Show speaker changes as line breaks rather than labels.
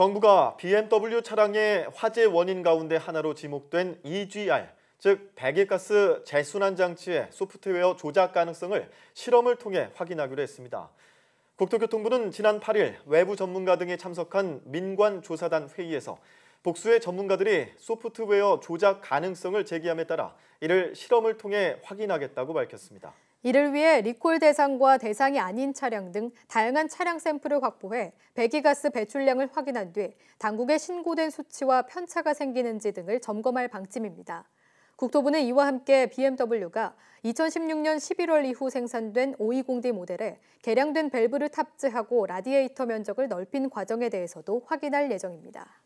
정부가 BMW 차량의 화재 원인 가운데 하나로 지목된 EGR, 즉 배기가스 재순환 장치의 소프트웨어 조작 가능성을 실험을 통해 확인하기로 했습니다. 국토교통부는 지난 8일 외부 전문가 등이 참석한 민관 조사단 회의에서 복수의 전문가들이 소프트웨어 조작 가능성을 제기함에 따라 이를 실험을 통해 확인하겠다고 밝혔습니다.
이를 위해 리콜 대상과 대상이 아닌 차량 등 다양한 차량 샘플을 확보해 배기가스 배출량을 확인한 뒤 당국에 신고된 수치와 편차가 생기는지 등을 점검할 방침입니다. 국토부는 이와 함께 BMW가 2016년 11월 이후 생산된 520D 모델에 개량된 밸브를 탑재하고 라디에이터 면적을 넓힌 과정에 대해서도 확인할 예정입니다.